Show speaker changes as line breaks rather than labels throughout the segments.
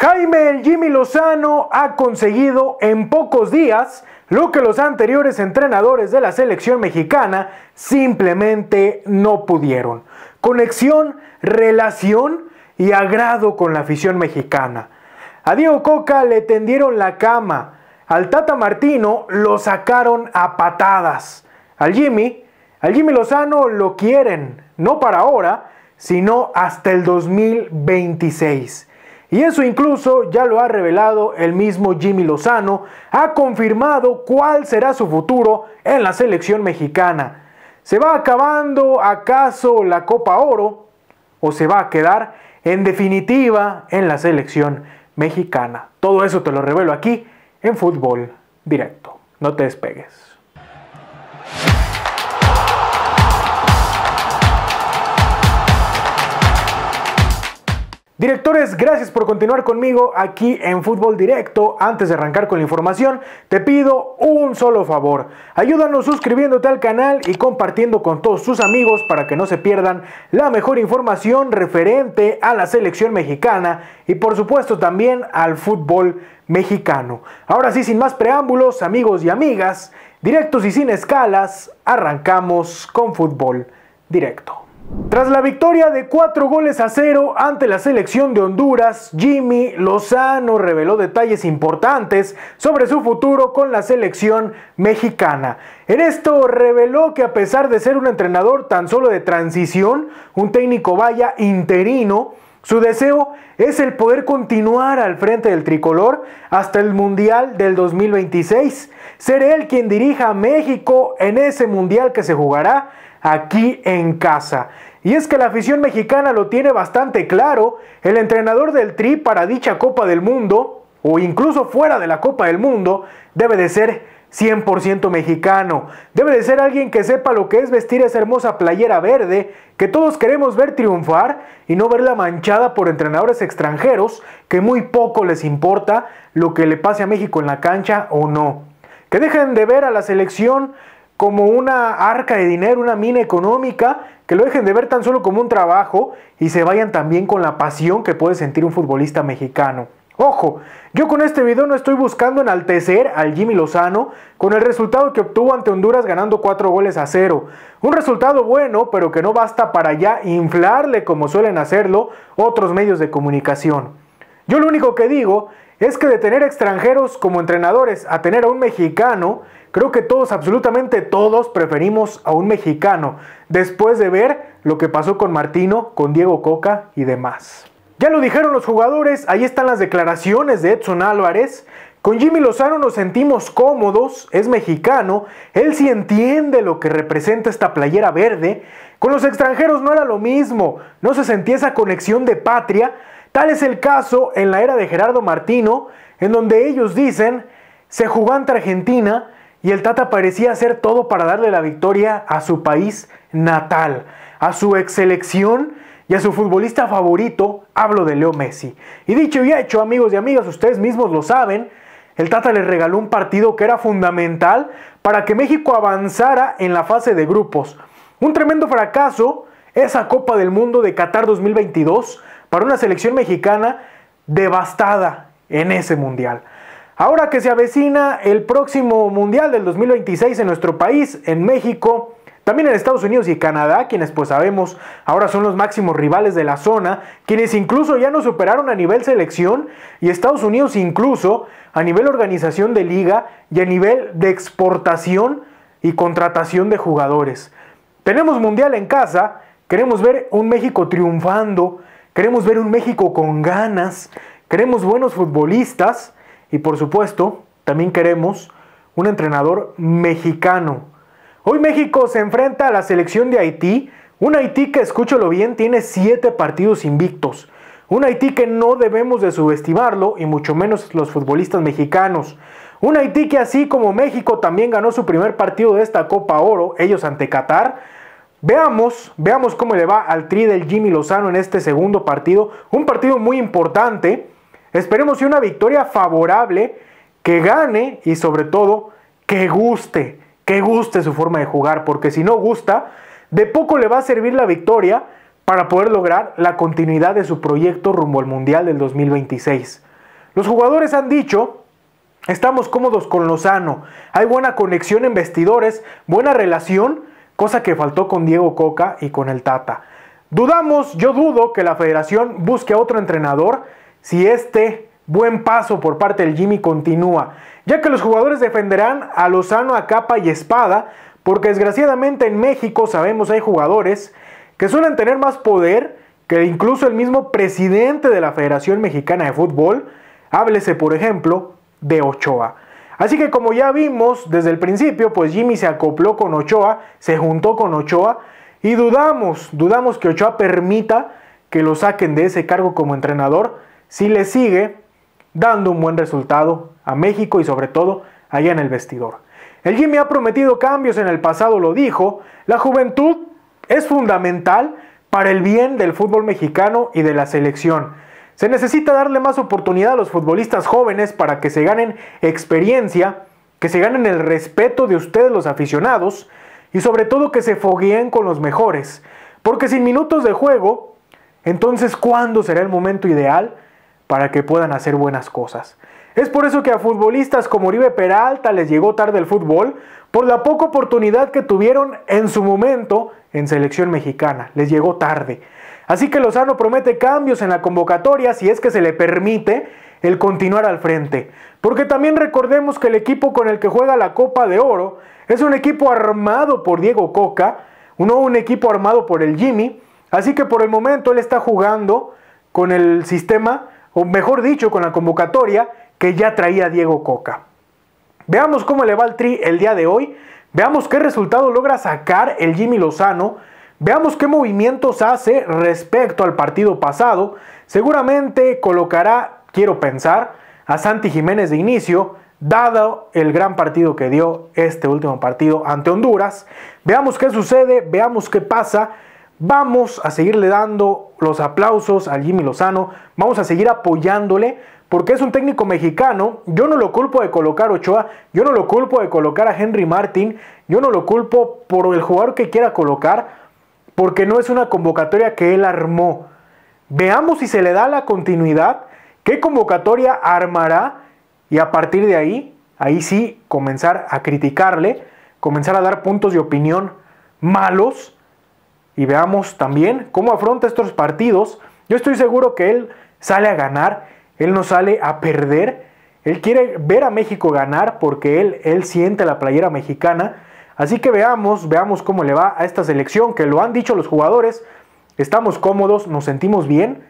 Jaime el Jimmy Lozano ha conseguido en pocos días lo que los anteriores entrenadores de la selección mexicana simplemente no pudieron. Conexión, relación y agrado con la afición mexicana. A Diego Coca le tendieron la cama, al Tata Martino lo sacaron a patadas. Al Jimmy, al Jimmy Lozano lo quieren, no para ahora, sino hasta el 2026. Y eso incluso ya lo ha revelado el mismo Jimmy Lozano, ha confirmado cuál será su futuro en la selección mexicana. ¿Se va acabando acaso la Copa Oro o se va a quedar en definitiva en la selección mexicana? Todo eso te lo revelo aquí en Fútbol Directo. No te despegues. Directores, gracias por continuar conmigo aquí en Fútbol Directo. Antes de arrancar con la información, te pido un solo favor. Ayúdanos suscribiéndote al canal y compartiendo con todos tus amigos para que no se pierdan la mejor información referente a la selección mexicana y por supuesto también al fútbol mexicano. Ahora sí, sin más preámbulos, amigos y amigas, directos y sin escalas, arrancamos con Fútbol Directo. Tras la victoria de 4 goles a 0 ante la selección de Honduras, Jimmy Lozano reveló detalles importantes sobre su futuro con la selección mexicana. En esto reveló que a pesar de ser un entrenador tan solo de transición, un técnico vaya interino, su deseo es el poder continuar al frente del tricolor hasta el Mundial del 2026. Ser él quien dirija a México en ese Mundial que se jugará aquí en casa. Y es que la afición mexicana lo tiene bastante claro, el entrenador del Tri para dicha Copa del Mundo, o incluso fuera de la Copa del Mundo, debe de ser 100% mexicano. Debe de ser alguien que sepa lo que es vestir esa hermosa playera verde que todos queremos ver triunfar y no verla manchada por entrenadores extranjeros que muy poco les importa lo que le pase a México en la cancha o no. Que dejen de ver a la selección como una arca de dinero, una mina económica, que lo dejen de ver tan solo como un trabajo y se vayan también con la pasión que puede sentir un futbolista mexicano. Ojo, yo con este video no estoy buscando enaltecer al Jimmy Lozano con el resultado que obtuvo ante Honduras ganando 4 goles a 0. Un resultado bueno, pero que no basta para ya inflarle como suelen hacerlo otros medios de comunicación. Yo lo único que digo es que de tener extranjeros como entrenadores a tener a un mexicano, creo que todos, absolutamente todos, preferimos a un mexicano, después de ver lo que pasó con Martino, con Diego Coca y demás. Ya lo dijeron los jugadores, ahí están las declaraciones de Edson Álvarez. Con Jimmy Lozano nos sentimos cómodos, es mexicano, él sí entiende lo que representa esta playera verde. Con los extranjeros no era lo mismo, no se sentía esa conexión de patria, Tal es el caso en la era de Gerardo Martino, en donde ellos dicen, se jugó ante Argentina y el Tata parecía hacer todo para darle la victoria a su país natal, a su ex selección y a su futbolista favorito, hablo de Leo Messi. Y dicho y hecho, amigos y amigas, ustedes mismos lo saben, el Tata les regaló un partido que era fundamental para que México avanzara en la fase de grupos. Un tremendo fracaso esa Copa del Mundo de Qatar 2022 para una selección mexicana devastada en ese mundial. Ahora que se avecina el próximo mundial del 2026 en nuestro país, en México, también en Estados Unidos y Canadá, quienes pues sabemos ahora son los máximos rivales de la zona, quienes incluso ya nos superaron a nivel selección y Estados Unidos incluso a nivel organización de liga y a nivel de exportación y contratación de jugadores. Tenemos mundial en casa, queremos ver un México triunfando, Queremos ver un México con ganas, queremos buenos futbolistas y por supuesto también queremos un entrenador mexicano. Hoy México se enfrenta a la selección de Haití, un Haití que, escúchalo bien, tiene 7 partidos invictos. Un Haití que no debemos de subestimarlo y mucho menos los futbolistas mexicanos. Un Haití que así como México también ganó su primer partido de esta Copa Oro, ellos ante Qatar, Veamos, veamos cómo le va al tri del Jimmy Lozano en este segundo partido. Un partido muy importante. Esperemos una victoria favorable, que gane y sobre todo que guste, que guste su forma de jugar, porque si no gusta, de poco le va a servir la victoria para poder lograr la continuidad de su proyecto rumbo al Mundial del 2026. Los jugadores han dicho, estamos cómodos con Lozano, hay buena conexión en vestidores, buena relación, cosa que faltó con Diego Coca y con el Tata. Dudamos, yo dudo que la federación busque a otro entrenador si este buen paso por parte del Jimmy continúa, ya que los jugadores defenderán a Lozano a capa y espada, porque desgraciadamente en México sabemos hay jugadores que suelen tener más poder que incluso el mismo presidente de la Federación Mexicana de Fútbol, háblese por ejemplo de Ochoa. Así que como ya vimos desde el principio, pues Jimmy se acopló con Ochoa, se juntó con Ochoa y dudamos, dudamos que Ochoa permita que lo saquen de ese cargo como entrenador si le sigue dando un buen resultado a México y sobre todo allá en el vestidor. El Jimmy ha prometido cambios en el pasado, lo dijo, la juventud es fundamental para el bien del fútbol mexicano y de la selección. Se necesita darle más oportunidad a los futbolistas jóvenes para que se ganen experiencia, que se ganen el respeto de ustedes los aficionados y sobre todo que se fogueen con los mejores. Porque sin minutos de juego, entonces ¿cuándo será el momento ideal para que puedan hacer buenas cosas? Es por eso que a futbolistas como Uribe Peralta les llegó tarde el fútbol por la poca oportunidad que tuvieron en su momento en selección mexicana. Les llegó tarde. Así que Lozano promete cambios en la convocatoria si es que se le permite el continuar al frente. Porque también recordemos que el equipo con el que juega la Copa de Oro es un equipo armado por Diego Coca, no un equipo armado por el Jimmy. Así que por el momento él está jugando con el sistema, o mejor dicho, con la convocatoria que ya traía Diego Coca. Veamos cómo le va al Tri el día de hoy. Veamos qué resultado logra sacar el Jimmy Lozano Veamos qué movimientos hace respecto al partido pasado. Seguramente colocará, quiero pensar, a Santi Jiménez de inicio, dado el gran partido que dio este último partido ante Honduras. Veamos qué sucede, veamos qué pasa. Vamos a seguirle dando los aplausos a Jimmy Lozano, vamos a seguir apoyándole, porque es un técnico mexicano. Yo no lo culpo de colocar a Ochoa, yo no lo culpo de colocar a Henry Martin, yo no lo culpo por el jugador que quiera colocar porque no es una convocatoria que él armó. Veamos si se le da la continuidad, qué convocatoria armará y a partir de ahí, ahí sí, comenzar a criticarle, comenzar a dar puntos de opinión malos y veamos también cómo afronta estos partidos. Yo estoy seguro que él sale a ganar, él no sale a perder, él quiere ver a México ganar porque él, él siente la playera mexicana Así que veamos, veamos cómo le va a esta selección, que lo han dicho los jugadores, estamos cómodos, nos sentimos bien,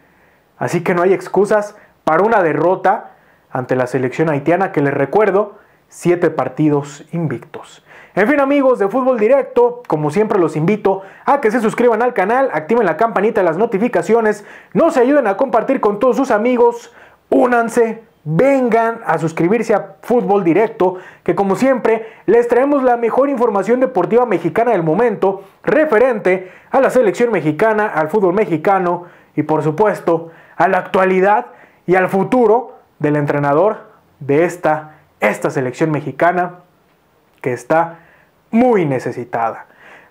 así que no hay excusas para una derrota ante la selección haitiana que les recuerdo, siete partidos invictos. En fin amigos de Fútbol Directo, como siempre los invito a que se suscriban al canal, activen la campanita de las notificaciones, nos ayuden a compartir con todos sus amigos, únanse vengan a suscribirse a Fútbol Directo, que como siempre les traemos la mejor información deportiva mexicana del momento referente a la selección mexicana, al fútbol mexicano y por supuesto a la actualidad y al futuro del entrenador de esta, esta selección mexicana que está muy necesitada.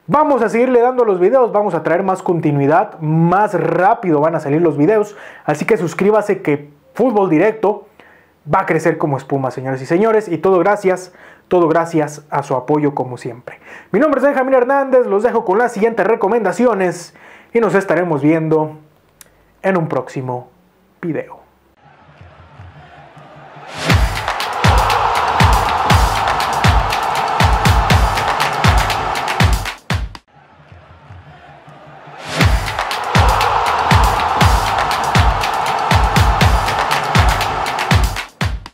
Vamos a seguirle dando los videos, vamos a traer más continuidad, más rápido van a salir los videos, así que suscríbase que Fútbol Directo va a crecer como espuma, señores y señores, y todo gracias, todo gracias a su apoyo como siempre. Mi nombre es Benjamín Hernández, los dejo con las siguientes recomendaciones y nos estaremos viendo en un próximo video.